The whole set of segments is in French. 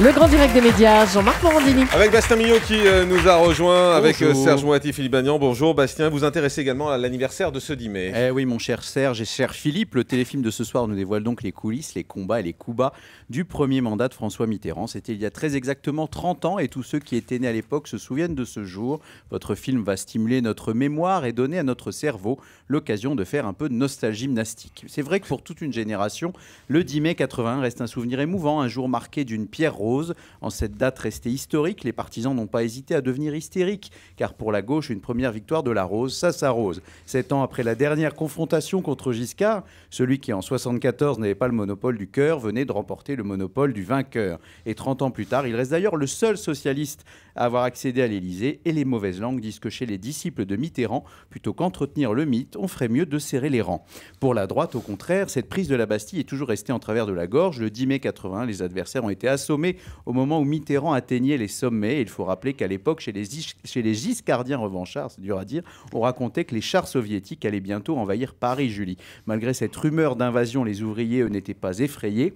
Le grand direct des médias, Jean-Marc Morandini. Avec Bastien Millot qui euh, nous a rejoint, avec euh, Serge Moati, Philippe Bagnan. Bonjour Bastien, vous intéressez également à l'anniversaire de ce 10 mai. Eh oui, mon cher Serge et cher Philippe, le téléfilm de ce soir nous dévoile donc les coulisses, les combats et les coups bas du premier mandat de François Mitterrand. C'était il y a très exactement 30 ans et tous ceux qui étaient nés à l'époque se souviennent de ce jour. Votre film va stimuler notre mémoire et donner à notre cerveau l'occasion de faire un peu de nostalgie gymnastique. C'est vrai que pour toute une génération, le 10 mai 81 reste un souvenir émouvant, un jour marqué d'une pierre rose. En cette date restée historique, les partisans n'ont pas hésité à devenir hystériques, car pour la gauche, une première victoire de la rose, ça s'arrose. Sept ans après la dernière confrontation contre Giscard, celui qui en 74 n'avait pas le monopole du cœur venait de remporter le monopole du vainqueur. Et 30 ans plus tard, il reste d'ailleurs le seul socialiste à avoir accédé à l'Élysée, et les mauvaises langues disent que chez les disciples de Mitterrand, plutôt qu'entretenir le mythe, on ferait mieux de serrer les rangs. Pour la droite, au contraire, cette prise de la Bastille est toujours restée en travers de la gorge. Le 10 mai 80 les adversaires étaient assommés au moment où Mitterrand atteignait les sommets. il faut rappeler qu'à l'époque, chez les, chez les Giscardiens revanchards, c'est dur à dire, on racontait que les chars soviétiques allaient bientôt envahir Paris, Julie. Malgré cette rumeur d'invasion, les ouvriers n'étaient pas effrayés.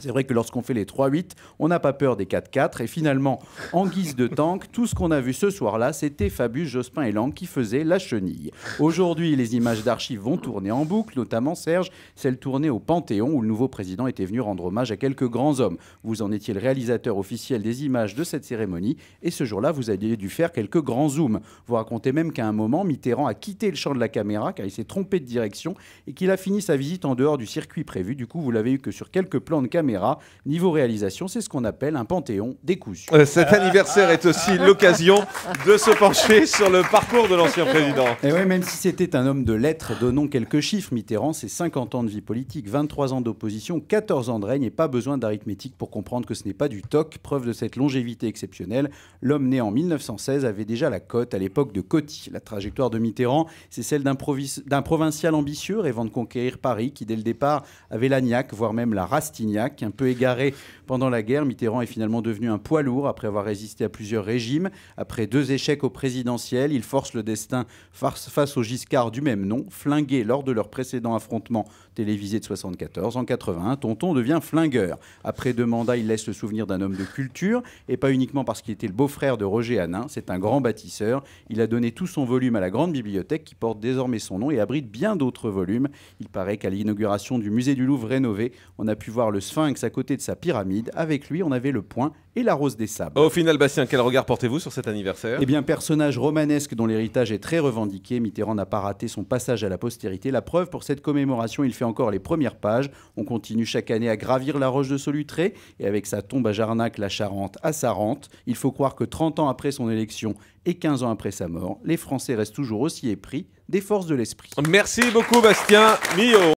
C'est vrai que lorsqu'on fait les 3-8, on n'a pas peur des 4-4. Et finalement, en guise de tank, tout ce qu'on a vu ce soir-là, c'était Fabius, Jospin et Lang qui faisaient la chenille. Aujourd'hui, les images d'archives vont tourner en boucle, notamment Serge, celle tournée au Panthéon où le nouveau président était venu rendre hommage à quelques grands hommes. Vous en étiez le réalisateur officiel des images de cette cérémonie et ce jour-là, vous aviez dû faire quelques grands zooms. Vous racontez même qu'à un moment, Mitterrand a quitté le champ de la caméra car il s'est trompé de direction et qu'il a fini sa visite en dehors du circuit prévu. Du coup, vous l'avez eu que sur quelques plans de caméra Niveau réalisation, c'est ce qu'on appelle un panthéon des décousu. Euh, cet anniversaire est aussi l'occasion de se pencher sur le parcours de l'ancien président. Et oui, même si c'était un homme de lettres, donnons quelques chiffres. Mitterrand, c'est 50 ans de vie politique, 23 ans d'opposition, 14 ans de règne et pas besoin d'arithmétique pour comprendre que ce n'est pas du toc. Preuve de cette longévité exceptionnelle, l'homme né en 1916 avait déjà la cote à l'époque de Coty. La trajectoire de Mitterrand, c'est celle d'un provincial ambitieux rêvant de conquérir Paris qui, dès le départ, avait l'agnac, voire même la rastignac. Un peu égaré pendant la guerre, Mitterrand est finalement devenu un poids lourd après avoir résisté à plusieurs régimes. Après deux échecs au présidentiel, il force le destin face au Giscard du même nom, flingué lors de leur précédent affrontement télévisé de 74. En 1981, Tonton devient flingueur. Après deux mandats, il laisse le souvenir d'un homme de culture, et pas uniquement parce qu'il était le beau-frère de Roger Hanin. C'est un grand bâtisseur. Il a donné tout son volume à la grande bibliothèque qui porte désormais son nom et abrite bien d'autres volumes. Il paraît qu'à l'inauguration du musée du Louvre rénové, on a pu voir le sphinx à côté de sa pyramide. Avec lui, on avait le point et la rose des sables. Au final, Bastien, quel regard portez-vous sur cet anniversaire Eh bien, personnage romanesque dont l'héritage est très revendiqué, Mitterrand n'a pas raté son passage à la postérité. La preuve, pour cette commémoration, il fait encore les premières pages. On continue chaque année à gravir la roche de Solutré et avec sa tombe à Jarnac, la Charente à Sarente. Il faut croire que 30 ans après son élection et 15 ans après sa mort, les Français restent toujours aussi épris des forces de l'esprit. Merci beaucoup, Bastien Mio.